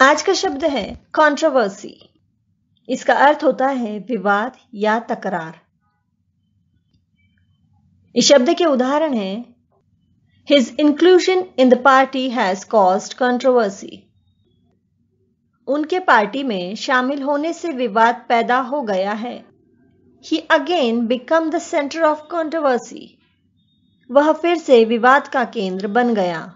आज का शब्द है कंट्रोवर्सी इसका अर्थ होता है विवाद या तकरार इस शब्द के उदाहरण है his inclusion in the party has caused controversy उनके पार्टी में शामिल होने से विवाद पैदा हो गया है he again become the centre of controversy वह फिर से विवाद का केंद्र बन गया